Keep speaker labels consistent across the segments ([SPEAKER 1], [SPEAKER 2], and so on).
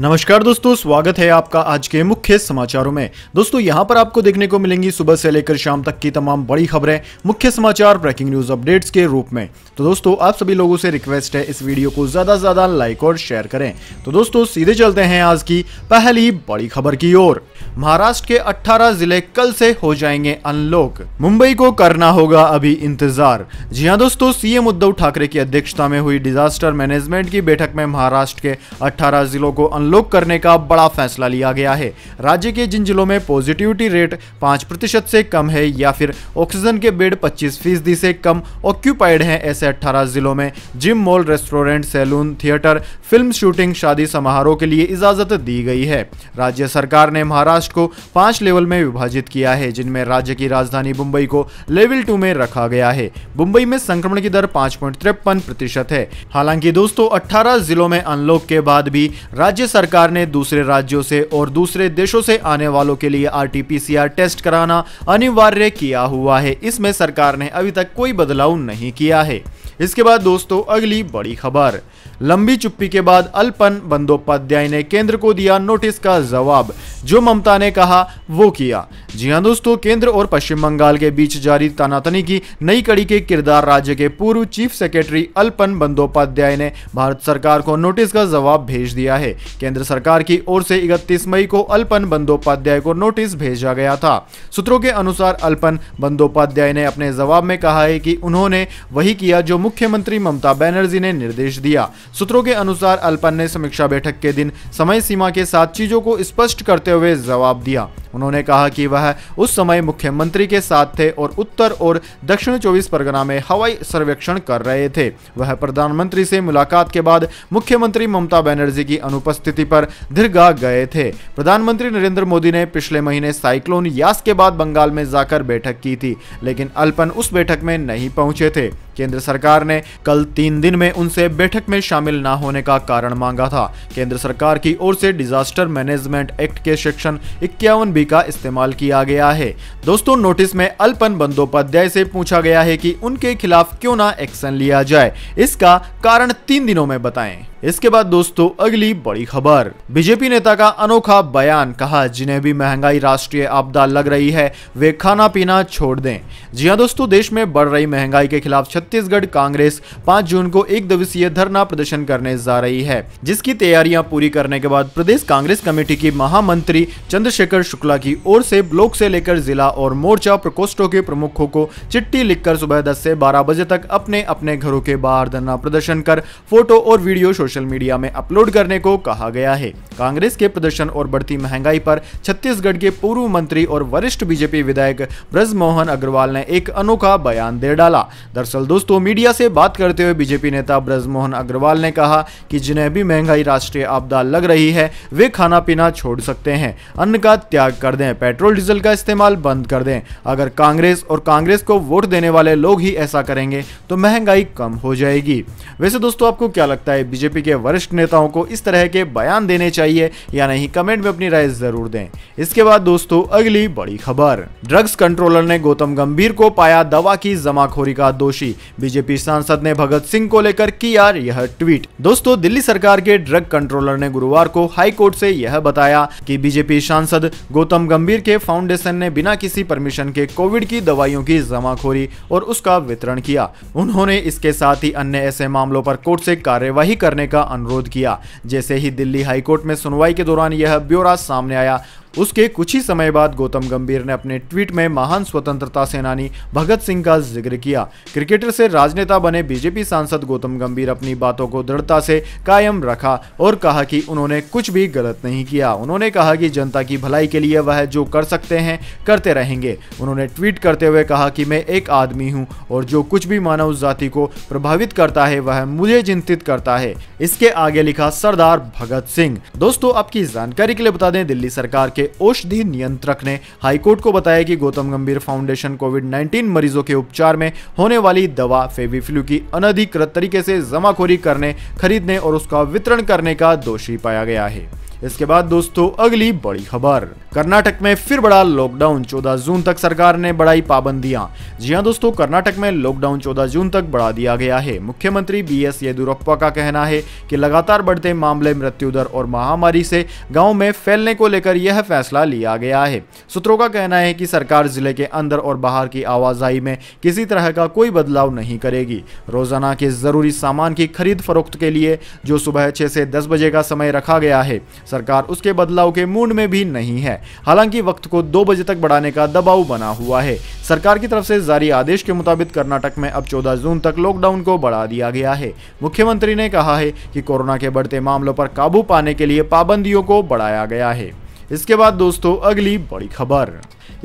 [SPEAKER 1] नमस्कार दोस्तों स्वागत है आपका आज के मुख्य समाचारों में दोस्तों यहां पर आपको देखने को मिलेंगी सुबह से लेकर शाम तक की तमाम बड़ी खबरें मुख्य समाचार ब्रेकिंग न्यूज अपडेट्स के रूप में तो दोस्तों आप सभी लोगों से रिक्वेस्ट है इस वीडियो को ज्यादा से ज्यादा लाइक और शेयर करें तो दोस्तों सीधे चलते हैं आज की पहली बड़ी खबर की ओर महाराष्ट्र के अठारह जिले कल से हो जाएंगे अनलॉक मुंबई को करना होगा अभी इंतजार जी हाँ दोस्तों सीएम उद्धव ठाकरे की अध्यक्षता में हुई डिजास्टर मैनेजमेंट की बैठक में महाराष्ट्र के अठारह जिलों को अनलॉक अनलॉक करने का बड़ा फैसला लिया गया है राज्य के जिन जिलों में पॉजिटिविटी रेट पाँच प्रतिशत से कम है या फिर ऑक्सीजन के बेड पच्चीस फीसदी से कम ऑक्यूपाइड हैं ऐसे अट्ठारह जिलों में gym mall restaurant salon theatre film shooting शादी समारोह के लिए इजाजत दी गई है राज्य सरकार ने महाराष्ट्र को पांच लेवल में विभाजित किया है जिनमें राज्य की राजधानी मुंबई को लेवल टू में रखा गया है मुंबई में संक्रमण की दर पाँच प्रतिशत है हालांकि दोस्तों 18 जिलों में अनलॉक के बाद भी राज्य सरकार ने दूसरे राज्यों से और दूसरे देशों से आने वालों के लिए आरटीपीसीआर टेस्ट कराना अनिवार्य किया हुआ है इसमें सरकार ने अभी तक कोई बदलाव नहीं किया है इसके बाद दोस्तों अगली बड़ी खबर लंबी चुप्पी के बाद अल्पन बंदोपाध्याय ने केंद्र को दिया नोटिस का जवाब जो ममता ने कहा वो किया जी हाँ दोस्तों केंद्र और पश्चिम बंगाल के बीच जारी तनातनी की नई कड़ी के किरदार राज्य के पूर्व चीफ सेक्रेटरी अल्पन बंदोपाध्याय ने भारत सरकार को नोटिस का जवाब भेज दिया है केंद्र सरकार की ओर से इकतीस मई को अल्पन बंदोपाध्याय को नोटिस भेजा गया था सूत्रों के अनुसार अल्पन बंदोपाध्याय ने अपने जवाब में कहा है कि उन्होंने वही किया जो मुख्यमंत्री ममता बैनर्जी ने निर्देश दिया सूत्रों के अनुसार अल्पन ने समीक्षा बैठक के दिन समय सीमा के साथ चीजों को स्पष्ट करते हुए जवाब दिया उन्होंने कहा कि वह उस समय मुख्यमंत्री के साथ थे और उत्तर और दक्षिण चौबीस परगना में हवाई सर्वेक्षण कर रहे थे वह प्रधानमंत्री से मुलाकात के बाद मुख्यमंत्री ममता बनर्जी की अनुपस्थिति पर दीर्घा गए थे प्रधानमंत्री नरेंद्र मोदी ने पिछले महीने साइक्लोन यास के बाद बंगाल में जाकर बैठक की थी लेकिन अल्पन उस बैठक में नहीं पहुंचे थे केंद्र सरकार ने कल तीन दिन में उनसे बैठक में शामिल न होने का कारण मांगा था केंद्र सरकार की ओर से डिजास्टर मैनेजमेंट एक्ट के सेक्शन इक्यावन बी का इस्तेमाल किया गया है दोस्तों नोटिस में अल्पन बंदोपाध्याय से पूछा गया है कि उनके खिलाफ क्यों ना एक्शन लिया जाए इसका कारण तीन दिनों में बताएं इसके बाद दोस्तों अगली बड़ी खबर बीजेपी नेता का अनोखा बयान कहा जिन्हें भी महंगाई राष्ट्रीय आपदा लग रही है वे खाना पीना छोड़ दें जी हाँ दोस्तों देश में बढ़ रही महंगाई के खिलाफ छत्तीसगढ़ कांग्रेस 5 जून को एक दिवसीय धरना प्रदर्शन करने जा रही है जिसकी तैयारियां पूरी करने के बाद प्रदेश कांग्रेस कमेटी की महामंत्री चंद्रशेखर शुक्ला की ओर से ब्लॉक से लेकर जिला और मोर्चा प्रकोष्ठों के प्रमुखों को चिट्ठी लिखकर सुबह दस से बारह बजे तक अपने अपने घरों के बाहर धरना प्रदर्शन कर फोटो और वीडियो सोशल मीडिया में अपलोड करने को कहा गया है कांग्रेस के प्रदर्शन और बढ़ती महंगाई पर छत्तीसगढ़ के पूर्व मंत्री और वरिष्ठ बीजेपी विधायक ब्रजमोहन अग्रवाल ने एक अनोखा बयान दे डाला दरअसल दोस्तों मीडिया से बात करते हुए बीजेपी नेता ब्रजमोहन अग्रवाल ने कहा कि जिन्हें भी महंगाई राष्ट्रीय आपदा लग रही है वे खाना पीना छोड़ सकते हैं अन्न का त्याग कर दें पेट्रोल डीजल का इस्तेमाल बंद कर दें अगर कांग्रेस और कांग्रेस को वोट देने वाले लोग ही ऐसा करेंगे तो महंगाई कम हो जाएगी वैसे दोस्तों आपको क्या लगता है बीजेपी बीजेपी के वरिष्ठ नेताओं को इस तरह के बयान देने चाहिए या नहीं कमेंट में अपनी राय जरूर दें इसके बाद दोस्तों अगली बड़ी खबर ड्रग्स कंट्रोलर ने गौतम गंभीर को पाया दवा की जमाखोरी का दोषी बीजेपी सांसद ने भगत सिंह को लेकर किया यह ट्वीट दोस्तों दिल्ली सरकार के ड्रग कंट्रोलर ने गुरुवार को हाईकोर्ट से यह बताया कि बीजेपी सांसद गौतम गंभीर के फाउंडेशन ने बिना किसी परमिशन के कोविड की दवाइयों की जमाखोरी और उसका वितरण किया उन्होंने इसके साथ ही अन्य ऐसे मामलों पर कोर्ट से कार्यवाही करने का अनुरोध किया जैसे ही दिल्ली हाईकोर्ट में सुनवाई के दौरान यह ब्यौरा सामने आया उसके कुछ ही समय बाद गौतम गंभीर ने अपने ट्वीट में महान स्वतंत्रता सेनानी भगत सिंह का जिक्र किया क्रिकेटर से राजनेता बने बीजेपी सांसद गौतम गंभीर अपनी बातों को दृढ़ता से कायम रखा और कहा कि उन्होंने कुछ भी गलत नहीं किया उन्होंने कहा कि जनता की भलाई के लिए वह जो कर सकते हैं करते रहेंगे उन्होंने ट्वीट करते हुए कहा कि मैं एक आदमी हूँ और जो कुछ भी मानव जाति को प्रभावित करता है वह मुझे चिंतित करता है इसके आगे लिखा सरदार भगत सिंह दोस्तों आपकी जानकारी के लिए बता दें दिल्ली सरकार के औषधि नियंत्रक ने हाईकोर्ट को बताया कि गौतम गंभीर फाउंडेशन कोविड 19 मरीजों के उपचार में होने वाली दवा फेविफ्लू की अनधिकृत तरीके से जमाखोरी करने खरीदने और उसका वितरण करने का दोषी पाया गया है इसके बाद दोस्तों अगली बड़ी खबर कर्नाटक में फिर बड़ा लॉकडाउन 14 जून तक सरकार ने बढ़ाई पाबंदियां जी हाँ दोस्तों कर्नाटक में लॉकडाउन 14 जून तक बढ़ा दिया गया है मुख्यमंत्री बी एस येदुरप्पा का कहना है कि लगातार बढ़ते मामले मृत्यु दर और महामारी से गाँव में फैलने को लेकर यह फैसला लिया गया है सूत्रों का कहना है की सरकार जिले के अंदर और बाहर की आवाजाही में किसी तरह का कोई बदलाव नहीं करेगी रोजाना के जरूरी सामान की खरीद फरोख्त के लिए जो सुबह छह से दस बजे का समय रखा गया है सरकार उसके बदलाव के मूड में भी नहीं है हालांकि वक्त को दो बजे तक बढ़ाने का दबाव बना हुआ है सरकार की तरफ से जारी आदेश के मुताबिक कर्नाटक में अब चौदह जून तक लॉकडाउन को बढ़ा दिया गया है मुख्यमंत्री ने कहा है कि कोरोना के बढ़ते मामलों पर काबू पाने के लिए पाबंदियों को बढ़ाया गया है इसके बाद दोस्तों अगली बड़ी खबर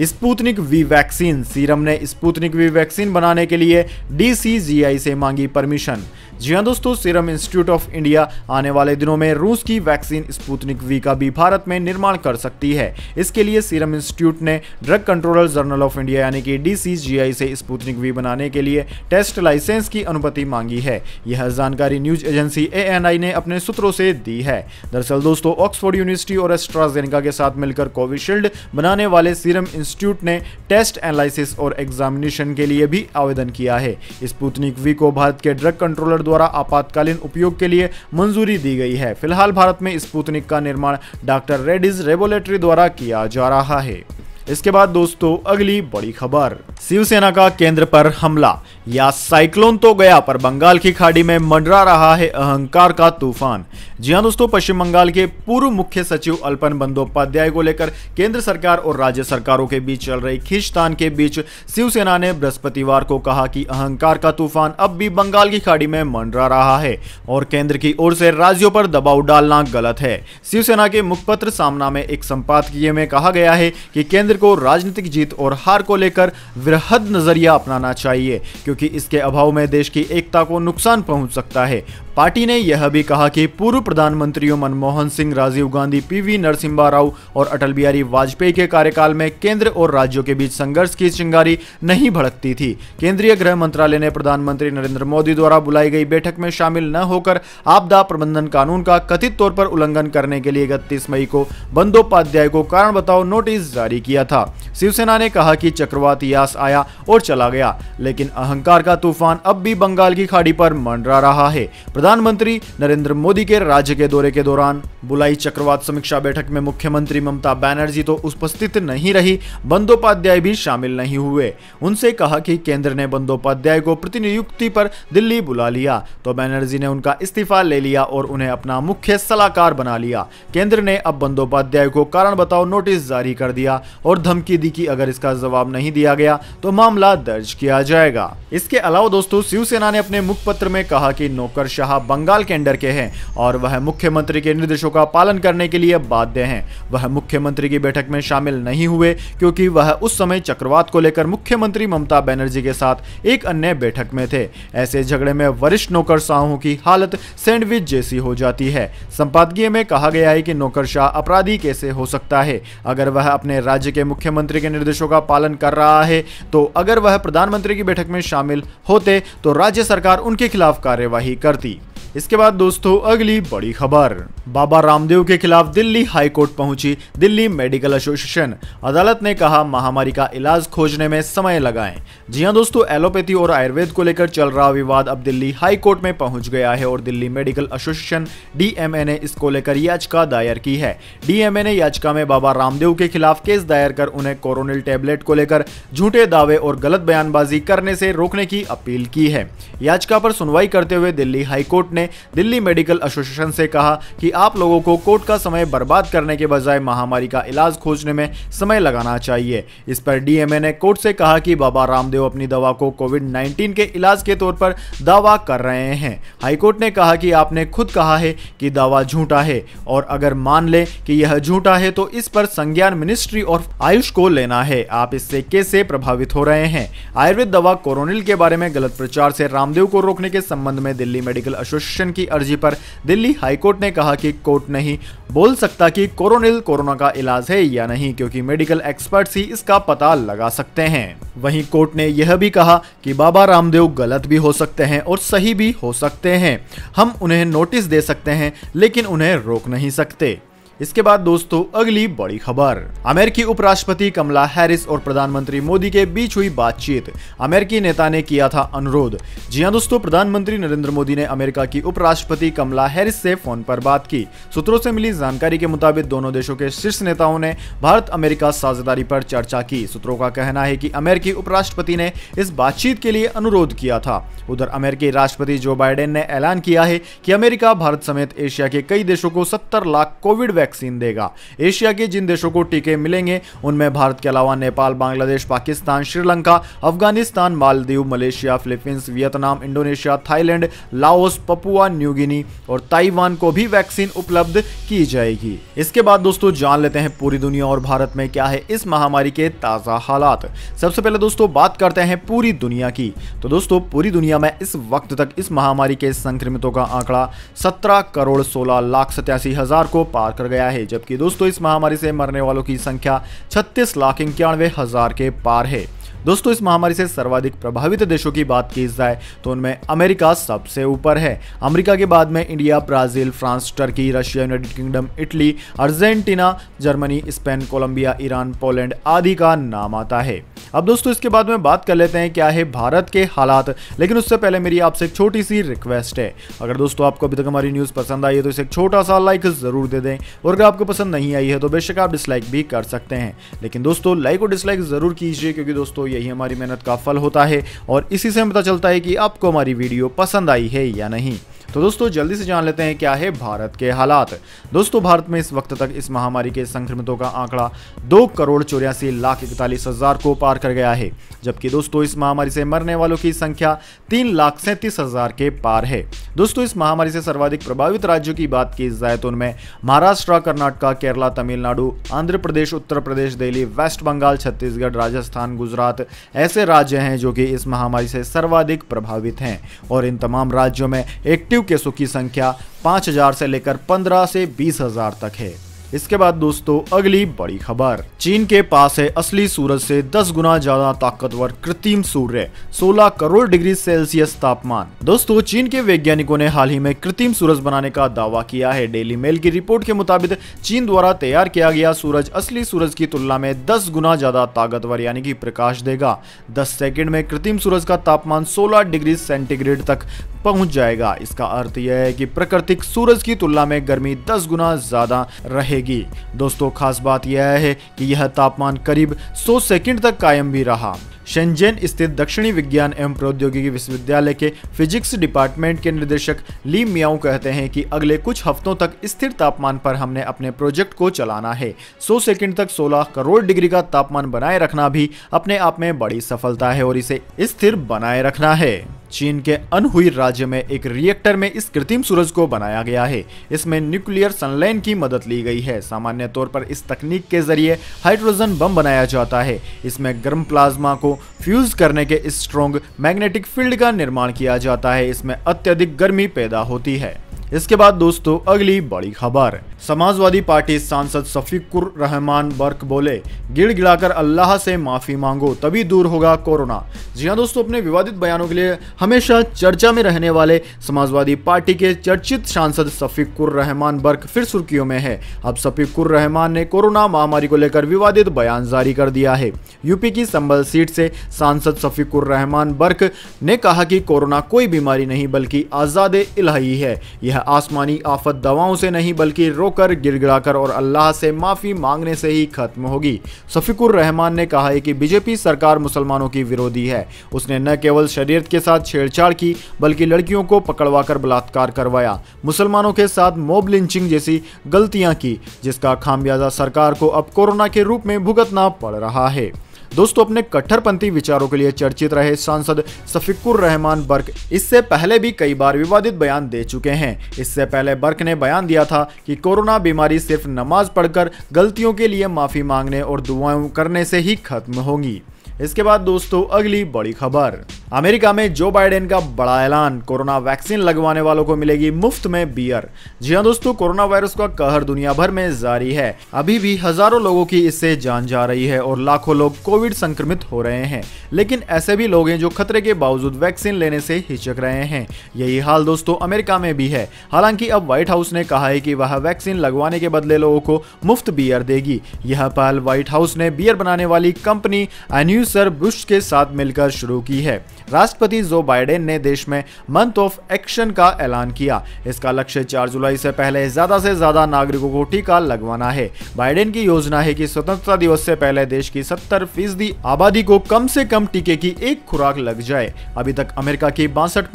[SPEAKER 1] स्पूतनिक वी वैक्सीन सीरम ने स्पूतनिक वी वैक्सीन बनाने के लिए डीसीजीआई से मांगी परमिशन जी हाँ दोस्तों सीरम इंस्टीट्यूट ऑफ इंडिया आने वाले दिनों में रूस की वैक्सीन स्पुतनिक वी का भी भारत में निर्माण कर सकती है इसके लिए सीरम इंस्टीट्यूट ने drug controller general of India यानी कि डीसीजीआई से स्पुतनिक वी बनाने के लिए टेस्ट लाइसेंस की अनुमति मांगी है यह जानकारी न्यूज एजेंसी ए ने अपने सूत्रों से दी है दरअसल दोस्तों ऑक्सफोर्ड यूनिवर्सिटी और एस्ट्राजेनिका के साथ मिलकर कोविशील्ड बनाने वाले सीरम इंस्टीट्यूट ने टेस्ट एनालिसिस और एग्जामिनेशन के लिए भी आवेदन किया है स्पुतनिक वी को भारत के ड्रग कंट्रोलर द्वारा आपातकालीन उपयोग के लिए मंजूरी दी गई है फिलहाल भारत में स्पूतनिक का निर्माण डॉक्टर रेडिज रेबोलेटरी द्वारा किया जा रहा है इसके बाद दोस्तों अगली बड़ी खबर शिवसेना का केंद्र पर हमला या साइक्लोन तो गया पर बंगाल की खाड़ी में मंडरा रहा है अहंकार का तूफान जी हाँ दोस्तों पश्चिम बंगाल के पूर्व मुख्य सचिव अल्पन बंदोपाध्याय को लेकर केंद्र सरकार और राज्य सरकारों के बीच चल रही खींचतान के बीच शिवसेना ने बृहस्पतिवार को कहा कि अहंकार का तूफान अब भी बंगाल की खाड़ी में मंडरा रहा है और केंद्र की ओर से राज्यों पर दबाव डालना गलत है शिवसेना के मुखपत्र सामना में एक संपादकीय में कहा गया है कि केंद्र केंद्र को राजनीतिक जीत और हार को लेकर वृहद नजरिया अपनाना चाहिए क्योंकि इसके अभाव में देश की एकता को नुकसान पहुंच सकता है पार्टी ने यह भी कहा कि पूर्व प्रधानमंत्रियों मनमोहन सिंह राजीव गांधी पीवी नरसिम्हा राव और अटल बिहारी वाजपेयी के कार्यकाल में केंद्र और राज्यों के बीच संघर्ष की चिंगारी नहीं भड़कती थी केंद्रीय गृह मंत्रालय ने प्रधानमंत्री नरेंद्र मोदी द्वारा बुलाई गई बैठक में शामिल न होकर आपदा प्रबंधन कानून का कथित तौर पर उल्लंघन करने के लिए इकतीस मई को बंदोपाध्याय को कारण बताओ नोटिस जारी किया था शिवसेना ने कहा कि चक्रवात यास आया और चला गया लेकिन अहंकार का तूफान अब भी बंगाल की खाड़ी पर मंडरा रहा है प्रधानमंत्री नरेंद्र मोदी के राज्य के दौरे के दौरान बुलाई चक्रवात समीक्षा बैठक में मुख्यमंत्री ममता बैनर्जी तो उपस्थित नहीं रही बंदोपाध्याय भी शामिल नहीं हुए उनसे कहा कि केंद्र ने बंदोपाध्याय को प्रतिनियुक्ति पर दिल्ली बुला लिया तो बैनर्जी ने उनका इस्तीफा ले लिया और उन्हें अपना मुख्य सलाहकार बना लिया केंद्र ने अब बंदोपाध्याय को कारण बताओ नोटिस जारी कर दिया और धमकी दी की अगर इसका जवाब नहीं दिया गया तो मामला दर्ज किया जाएगा इसके अलावा दोस्तों शिवसेना ने अपने मुख में कहा नौकर शाह जहां बंगाल के अंडर के हैं और वह मुख्यमंत्री के निर्देशों का पालन करने के लिए बाध्य हैं वह मुख्यमंत्री की बैठक में शामिल नहीं हुए क्योंकि वह उस समय चक्रवात को लेकर मुख्यमंत्री ममता बनर्जी के साथ एक अन्य बैठक में थे ऐसे झगड़े में वरिष्ठ नौकरशाहों की हालत सैंडविच जैसी हो जाती है संपादकीय में कहा गया है कि नौकरशाह अपराधी कैसे हो सकता है अगर वह अपने राज्य के मुख्यमंत्री के निर्देशों का पालन कर रहा है तो अगर वह प्रधानमंत्री की बैठक में शामिल होते तो राज्य सरकार उनके खिलाफ कार्यवाही करती इसके बाद दोस्तों अगली बड़ी खबर बाबा रामदेव के खिलाफ दिल्ली हाईकोर्ट पहुंची दिल्ली मेडिकल एसोसिएशन अदालत ने कहा महामारी का इलाज खोजने में समय लगाएं जी हां दोस्तों एलोपैथी और आयुर्वेद को लेकर चल रहा विवाद अब दिल्ली हाईकोर्ट में पहुंच गया है और दिल्ली मेडिकल एसोसिएशन डीएमए ने इसको लेकर याचिका दायर की है डीएमए ने याचिका में बाबा रामदेव के खिलाफ केस दायर कर उन्हें कोरोनिल टेबलेट को लेकर झूठे दावे और गलत बयानबाजी करने से रोकने की अपील की है याचिका पर सुनवाई करते हुए दिल्ली हाईकोर्ट ने ने दिल्ली मेडिकल एसोसिएशन से कहा कि आप लोगों को कोर्ट का समय बर्बाद करने के बजाय महामारी का इलाज खोजने में समय लगाना चाहिए इस पर डीएमए ने कोर्ट से कहा कि बाबा रामदेव अपनी दवा को कोविड 19 के इलाज के तौर पर दावा कर रहे हैं हाईकोर्ट ने कहा कि आपने खुद कहा है कि दावा झूठा है और अगर मान ले कि यह झूठा है तो इस पर संज्ञान मिनिस्ट्री और आयुष को लेना है आप इससे कैसे प्रभावित हो रहे हैं आयुर्वेद दवा कोरोनिल के बारे में गलत प्रचार से रामदेव को रोकने के संबंध में दिल्ली मेडिकल एसोसिएशन क्वेश्चन की अर्जी पर दिल्ली हाईकोर्ट ने कहा कि कोर्ट नहीं बोल सकता कि कोरोनिल कोरोना का इलाज है या नहीं क्योंकि मेडिकल एक्सपर्ट्स ही इसका पता लगा सकते हैं वहीं कोर्ट ने यह भी कहा कि बाबा रामदेव गलत भी हो सकते हैं और सही भी हो सकते हैं हम उन्हें नोटिस दे सकते हैं लेकिन उन्हें रोक नहीं सकते इसके बाद दोस्तों अगली बड़ी खबर अमेरिकी उपराष्ट्रपति कमला हैरिस और प्रधानमंत्री मोदी के बीच हुई बातचीत अमेरिकी नेता ने किया था अनुरोध जी हाँ दोस्तों प्रधानमंत्री नरेंद्र मोदी ने अमेरिका की उपराष्ट्रपति कमला हैरिस से फोन पर बात की सूत्रों से मिली जानकारी के मुताबिक दोनों देशों के शीर्ष नेताओं ने भारत अमेरिका साझेदारी पर चर्चा की सूत्रों का कहना है कि अमेरिकी उपराष्ट्रपति ने इस बातचीत के लिए अनुरोध किया था उधर अमेरिकी राष्ट्रपति जो बाइडेन ने ऐलान किया है कि अमेरिका भारत समेत एशिया के कई देशों को सत्तर लाख कोविड वैक्सीन वैक्सीन देगा एशिया के जिन देशों को टीके मिलेंगे उनमें भारत के अलावा Nepal Bangladesh Pakistan Sri Lanka Afghanistan Maldives Malaysia Philippines Vietnam Indonesia Thailand Laos Papua New Guinea और ताइवान को भी वैक्सीन उपलब्ध की जाएगी इसके बाद दोस्तों जान लेते हैं पूरी दुनिया और भारत में क्या है इस महामारी के ताज़ा हालात सबसे पहले दोस्तों बात करते हैं पूरी दुनिया की तो दोस्तों पूरी दुनिया में इस वक्त तक इस महामारी के संक्रमितों का आंकड़ा सत्रह करोड़ सोलह लाख सत्यासी हजार को पार कर गया है जबकि दोस्तों इस महामारी से मरने वालों की संख्या छत्तीस लाख इक्यानवे हजार के पार है दोस्तों इस महामारी से सर्वाधिक प्रभावित देशों की बात की जाए तो उनमें अमेरिका सबसे ऊपर है अमेरिका के बाद में India Brazil France Turkey Russia United Kingdom Italy Argentina Germany Spain Colombia Iran Poland आदि का नाम आता है अब दोस्तों इसके बाद में बात कर लेते हैं क्या है भारत के हालात लेकिन उससे पहले मेरी आपसे एक छोटी सी रिक्वेस्ट है अगर दोस्तों आपको अभी तक हमारी न्यूज़ पसंद आई है तो इसे एक छोटा सा लाइक ज़रूर दे दें और अगर आपको पसंद नहीं आई है तो बेशक आप डिसलाइक भी कर सकते हैं लेकिन दोस्तों लाइक और डिसलाइक ज़रूर कीजिए क्योंकि दोस्तों यही हमारी मेहनत का फल होता है और इसी से हमें पता चलता है कि आपको हमारी वीडियो पसंद आई है या नहीं तो दोस्तों जल्दी से जान लेते हैं क्या है भारत के हालात दोस्तों भारत में इस वक्त तक इस महामारी के संक्रमितों का आंकड़ा दो करोड़ चौरासी लाख इकतालीस हजार को पार कर गया है जबकि दोस्तों इस महामारी से मरने वालों की संख्या तीन लाख सैंतीस हजार के पार है दोस्तों इस महामारी से सर्वाधिक प्रभावित राज्यों की बात की जाए तो उनमें महाराष्ट्र कर्नाटका केरला तमिलनाडु आंध्र प्रदेश उत्तर प्रदेश दिल्ली वेस्ट बंगाल छत्तीसगढ़ राजस्थान गुजरात ऐसे राज्य हैं जो कि इस महामारी से सर्वाधिक प्रभावित हैं और इन तमाम राज्यों में एक्टिव केसों की संख्या 5000 से लेकर 15 से 20000 तक है इसके बाद दोस्तों अगली बड़ी खबर चीन के पास है असली सूरज से 10 गुना ज्यादा ताकतवर कृत्रिम सूर्य 16 करोड़ डिग्री सेल्सियस तापमान दोस्तों चीन के वैज्ञानिकों ने हाल ही में कृत्रिम सूरज बनाने का दावा किया है डेली मेल की रिपोर्ट के मुताबिक चीन द्वारा तैयार किया गया सूरज असली सूरज की तुलना में दस गुना ज्यादा ताकतवर यानी की प्रकाश देगा दस सेकेंड में कृत्रिम सूरज का तापमान सोलह डिग्री सेंटीग्रेड तक पहुंच जाएगा इसका अर्थ यह है कि प्रकृतिक सूरज की तुलना में गर्मी 10 गुना ज्यादा रहेगी रहेगी दोस्तों खास बात यह है कि यह तापमान करीब 100 सेकंड तक कायम भी रहा शेंजेन स्थित दक्षिणी विज्ञान एवं प्रौद्योगिकी विश्वविद्यालय के फिजिक्स डिपार्टमेंट के निदेशक ली मियाओ कहते हैं कि अगले कुछ हफ्तों तक स्थिर तापमान पर हमने अपने प्रोजेक्ट को चलाना है 100 सेकंड तक 16 करोड़ डिग्री का तापमान बनाए रखना भी अपने आप में बड़ी सफलता है और इसे स्थिर बनाए रखना है चीन के अनहुई राज्य में एक रिएक्टर में इस कृत्रिम सूरज को बनाया गया है इसमें न्यूक्लियर सनलाइन की मदद ली गई है सामान्य तौर पर इस तकनीक के जरिए हाइड्रोजन बम बनाया जाता है इसमें गर्म प्लाज्मा को फ्यूज करने के स्ट्रॉन्ग मैग्नेटिक फील्ड का निर्माण किया जाता है इसमें अत्यधिक गर्मी पैदा होती है इसके बाद दोस्तों अगली बड़ी खबर समाजवादी पार्टी सांसद सफीकुर रहमान बर्क बोले गिड़ गिड़ाकर अल्लाह से माफ़ी मांगो तभी दूर होगा कोरोना जी हाँ दोस्तों अपने विवादित बयानों के लिए हमेशा चर्चा में रहने वाले समाजवादी पार्टी के चर्चित सांसद शफीकुर रहमान बर्क फिर सुर्खियों में है अब सफीकुर रहमान ने कोरोना महामारी को लेकर विवादित बयान जारी कर दिया है यूपी की संबल सीट से सांसद सफीकुर रहमान बर्क ने कहा कि कोरोना कोई बीमारी नहीं बल्कि आज़ाद इलाही है यह आसमानी आफत दवाओं से नहीं बल्कि रोक होकर गिड़गिड़ाकर और अल्लाह से माफ़ी मांगने से ही खत्म होगी शफीकुर रहमान ने कहा है कि बीजेपी सरकार मुसलमानों की विरोधी है उसने न केवल शरीयत के साथ छेड़छाड़ की बल्कि लड़कियों को पकड़वाकर बलात्कार करवाया मुसलमानों के साथ मोब लिंचिंग जैसी गलतियां की जिसका खामियाजा सरकार को अब कोरोना के रूप में भुगतना पड़ रहा है दोस्तों अपने कट्टरपंथी विचारों के लिए चर्चित रहे सांसद सफिकुर रहमान बर्क इससे पहले भी कई बार विवादित बयान दे चुके हैं इससे पहले बर्क ने बयान दिया था कि कोरोना बीमारी सिर्फ नमाज पढ़कर गलतियों के लिए माफी मांगने और दुआएं करने से ही खत्म होगी इसके बाद दोस्तों अगली बड़ी खबर अमेरिका में जो बाइडेन का बड़ा ऐलान कोरोना वैक्सीन लगवाने वालों को मिलेगी मुफ्त में बियर जी हाँ दोस्तों कोरोना वायरस का कहर दुनिया भर में जारी है अभी भी हजारों लोगों की इससे जान जा रही है और लाखों लोग कोविड संक्रमित हो रहे हैं लेकिन ऐसे भी लोग हैं जो खतरे के बावजूद वैक्सीन लेने से हिचक रहे हैं यही हाल दोस्तों अमेरिका में भी है हालांकि अब व्हाइट हाउस ने कहा है कि वह वैक्सीन लगवाने के बदले लोगों को मुफ्त बियर देगी यह पहल व्हाइट हाउस ने बियर बनाने वाली कंपनी एन्यूसर बुश के साथ मिलकर शुरू की है राष्ट्रपति जो बाइडेन ने देश में मंथ ऑफ एक्शन का ऐलान किया इसका लक्ष्य चार जुलाई से पहले ज्यादा से ज्यादा नागरिकों को टीका लगवाना है बाइडेन की योजना है कि स्वतंत्रता दिवस से पहले देश की सत्तर फीसदी आबादी को कम से कम टीके की एक खुराक लग जाए अभी तक अमेरिका की बासठ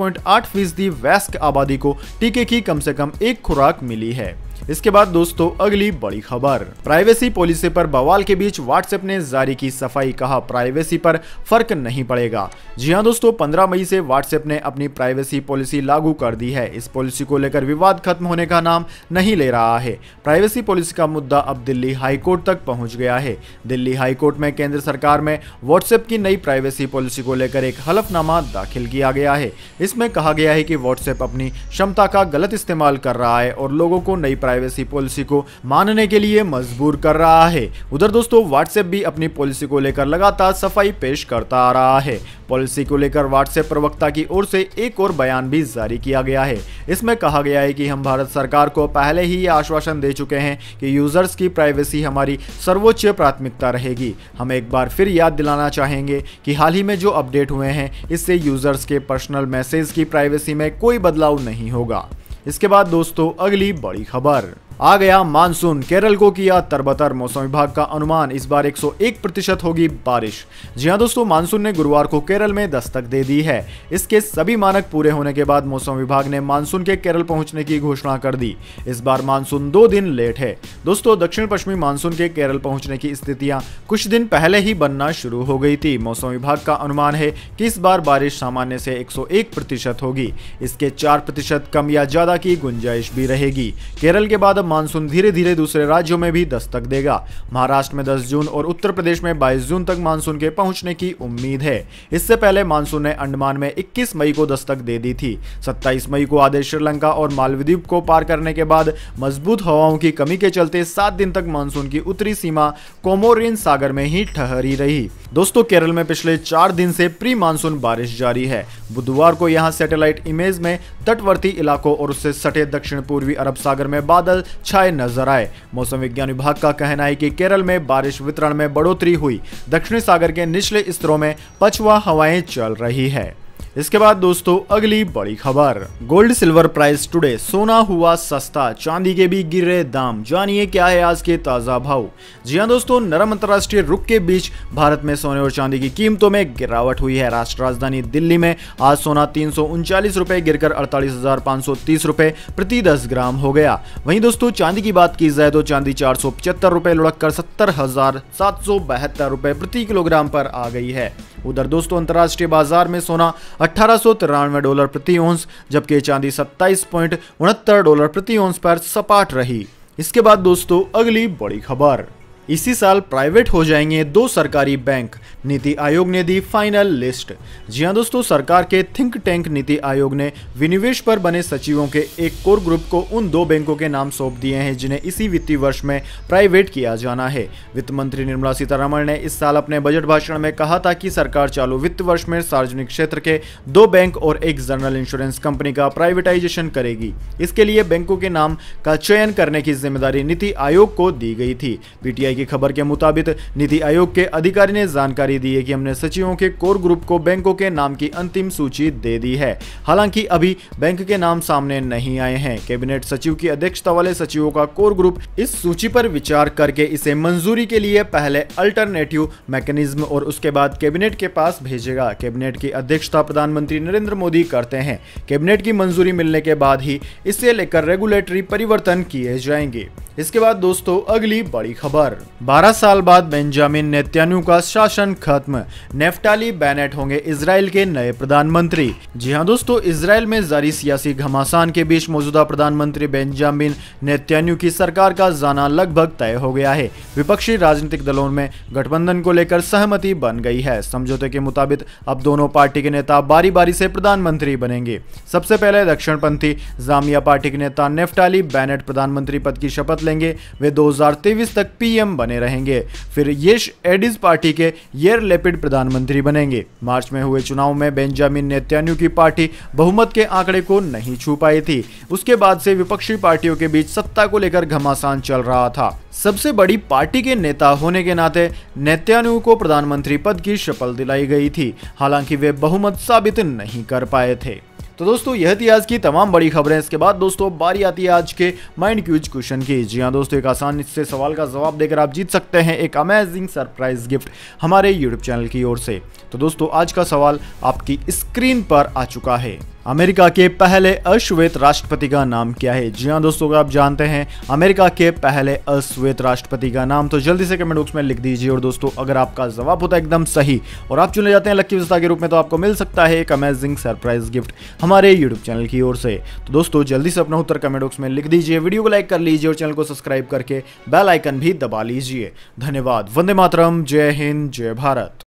[SPEAKER 1] फीसदी वैस्क आबादी को टीके की कम से कम एक खुराक मिली है इसके बाद दोस्तों अगली बड़ी खबर प्राइवेसी पॉलिसी पर बवाल के बीच व्हाट्सएप ने जारी की सफाई कहा प्राइवेसी पर फर्क नहीं पड़ेगा जी हाँ दोस्तों 15 मई से व्हाट्सएप ने अपनी प्राइवेसी पॉलिसी लागू कर दी है इस पॉलिसी को लेकर विवाद खत्म होने का नाम नहीं ले रहा है प्राइवेसी पॉलिसी का मुद्दा अब दिल्ली हाईकोर्ट तक पहुंच गया है दिल्ली हाईकोर्ट में केंद्र सरकार में व्हाट्सएप की नई प्राइवेसी पॉलिसी को लेकर एक हलफनामा दाखिल किया गया है इसमें कहा गया है की व्हाट्सएप अपनी क्षमता का गलत इस्तेमाल कर रहा है और लोगों को नई प्राइवेसी पॉलिसी को मानने के लिए मजबूर कर रहा है उधर दोस्तों व्हाट्सएप भी अपनी पॉलिसी को लेकर लगातार सफाई पेश करता आ रहा है पॉलिसी को लेकर व्हाट्सएप प्रवक्ता की ओर से एक और बयान भी जारी किया गया है इसमें कहा गया है कि हम भारत सरकार को पहले ही ये आश्वासन दे चुके हैं कि यूजर्स की प्राइवेसी हमारी सर्वोच्च प्राथमिकता रहेगी हम एक बार फिर याद दिलाना चाहेंगे कि हाल ही में जो अपडेट हुए हैं इससे यूजर्स के पर्सनल मैसेज की प्राइवेसी में कोई बदलाव नहीं होगा इसके बाद दोस्तों अगली बड़ी खबर आ गया मानसून केरल को किया तरबतर मौसम विभाग का अनुमान इस बार 101 प्रतिशत होगी बारिश जी हाँ दोस्तों मानसून ने गुरुवार को केरल में दस्तक दे दी है इसके सभी मानक पूरे होने के बाद मौसम विभाग ने मानसून के केरल पहुंचने की घोषणा कर दी इस बार मानसून दो दिन लेट है दोस्तों दक्षिण पश्चिमी मानसून के केरल पहुंचने की स्थितियां कुछ दिन पहले ही बनना शुरू हो गई थी मौसम विभाग का अनुमान है कि इस बार बारिश सामान्य से एक प्रतिशत होगी इसके चार प्रतिशत कम या ज्यादा की गुंजाइश भी रहेगी केरल के बाद मानसून धीरे धीरे दूसरे राज्यों में भी दस्तक देगा महाराष्ट्र में 10 जून और उत्तर प्रदेश में 22 जून तक मानसून के पहुंचने की उम्मीद है इससे पहले मानसून ने अंडमान में 21 मई को दस्तक दे दी थी 27 मई को आधे श्रीलंका और मालवीद्वीप को पार करने के बाद मजबूत हवाओं की कमी के चलते सात दिन तक मानसून की उत्तरी सीमा कोमोरिन सागर में ही ठहरी रही दोस्तों केरल में पिछले चार दिन से प्री मानसून बारिश जारी है बुधवार को यहाँ सैटेलाइट इमेज में तटवर्ती इलाकों और उससे सटे दक्षिण पूर्वी अरब सागर में बादल छाए नजर आए मौसम विज्ञान विभाग का कहना है कि केरल में बारिश वितरण में बढ़ोतरी हुई दक्षिणी सागर के निचले स्तरों में पछुआ हवाएं चल रही है इसके बाद दोस्तों अगली बड़ी खबर गोल्ड सिल्वर प्राइस टुडे सोना हुआ सस्ता चांदी के भी गिर रहे दाम जानिए क्या है आज के ताजा भाव जी हाँ दोस्तों नरम अंतर्राष्ट्रीय रुख के बीच भारत में सोने और चांदी की कीमतों में गिरावट हुई है राष्ट्र राजधानी दिल्ली में आज सोना तीन सौ गिरकर अड़तालीस हजार सौ तीस रुपए प्रति दस ग्राम हो गया वही दोस्तों चांदी की बात की जाए तो चांदी चार सौ पचहत्तर रुपए लुढ़क कर सत्तर हजार सात सौ बहत्तर रुपए प्रति किलोग्राम पर आ गई है उधर दोस्तों अंतर्राष्ट्रीय बाजार में सोना अठारह डॉलर प्रति ओंस जबकि चांदी सत्ताईस डॉलर प्रति ओंस पर सपाट रही इसके बाद दोस्तों अगली बड़ी खबर इसी साल प्राइवेट हो जाएंगे दो सरकारी बैंक नीति आयोग ने दी फाइनल लिस्ट जी हाँ दोस्तों सरकार के थिंक टैंक नीति आयोग ने विनिवेश पर बने सचिवों के एक कोर ग्रुप को उन दो बैंकों के नाम सौंप दिए हैं जिन्हें इसी वित्तीय वर्ष में प्राइवेट किया जाना है वित्त मंत्री निर्मला सीतारमण ने इस साल अपने बजट भाषण में कहा था कि सरकार चालू वित्त वर्ष में सार्वजनिक क्षेत्र के दो बैंक और एक जनरल इंश्योरेंस कंपनी का प्राइवेटाइजेशन करेगी इसके लिए बैंकों के नाम का चयन करने की जिम्मेदारी नीति आयोग को दी गई थी पीटीआई की खबर के मुताबिक नीति आयोग के अधिकारी ने जानकारी दी है कि हमने सचिवों के कोर ग्रुप को बैंकों के नाम की अंतिम सूची दे दी है हालांकि अभी बैंक के नाम सामने नहीं आए हैं कैबिनेट सचिव की अध्यक्षता वाले सचिवों का कोर ग्रुप इस सूची पर विचार करके इसे मंजूरी के लिए पहले अल्टरनेटिव मैकेनिज्म और उसके बाद कैबिनेट के पास भेजेगा कैबिनेट की अध्यक्षता प्रधानमंत्री नरेंद्र मोदी करते हैं कैबिनेट की मंजूरी मिलने के बाद ही इसे लेकर रेगुलेटरी परिवर्तन किए जाएंगे इसके बाद दोस्तों अगली बड़ी खबर बारह साल बाद बेंजामिन नेतन्याहू का शासन खत्म नेफ्टाली बैनेट होंगे इसराइल के नए प्रधानमंत्री जी हाँ दोस्तों इसराइल में जारी सियासी घमासान के बीच मौजूदा प्रधानमंत्री बेंजामिन नेतन्याहू की सरकार का जाना लगभग तय हो गया है विपक्षी राजनीतिक दलों में गठबंधन को लेकर सहमति बन गई है समझौते के मुताबिक अब दोनों पार्टी के नेता बारी बारी से प्रधानमंत्री बनेंगे सबसे पहले दक्षिण पंथी जामिया पार्टी के नेता नेफ्टाली बैनेट प्रधानमंत्री पद की शपथ लेंगे वे दो तक पीएम बने रहेंगे फिर यश एडिस पार्टी के येर लेपिड प्रधानमंत्री बनेंगे मार्च में हुए चुनाव में बेंजामिन नेत्यान्यू की पार्टी बहुमत के आंकड़े को नहीं छू पाई थी उसके बाद से विपक्षी पार्टियों के बीच सत्ता को लेकर घमासान चल रहा था सबसे बड़ी पार्टी के नेता होने के नाते नेत्यान्यू को प्रधानमंत्री पद की शपथ दिलाई गई थी हालांकि वे बहुमत साबित नहीं कर पाए थे तो दोस्तों यह थी आज की तमाम बड़ी खबरें इसके बाद दोस्तों बारी आती है आज के माइंड क्यूज क्वेश्चन की जी हाँ दोस्तों एक आसान से सवाल का जवाब देकर आप जीत सकते हैं एक अमेजिंग सरप्राइज गिफ्ट हमारे यूट्यूब चैनल की ओर से तो दोस्तों आज का सवाल आपकी स्क्रीन पर आ चुका है अमेरिका के पहले अश्वेत राष्ट्रपति का नाम क्या है जी हाँ दोस्तों आप जानते हैं अमेरिका के पहले अश्वेत राष्ट्रपति का नाम तो जल्दी से कमेंट बॉक्स में लिख दीजिए और दोस्तों अगर आपका जवाब होता है एकदम सही और आप चुने जाते हैं लक्की विस्ता के रूप में तो आपको मिल सकता है एक अमेजिंग सरप्राइज गिफ्ट हमारे यूट्यूब चैनल की ओर से तो दोस्तों जल्दी से अपना उत्तर कमेंट बॉक्स में लिख दीजिए वीडियो को लाइक कर लीजिए और चैनल को सब्सक्राइब करके बेलाइकन भी दबा लीजिए धन्यवाद वंदे मातरम जय हिंद जय भारत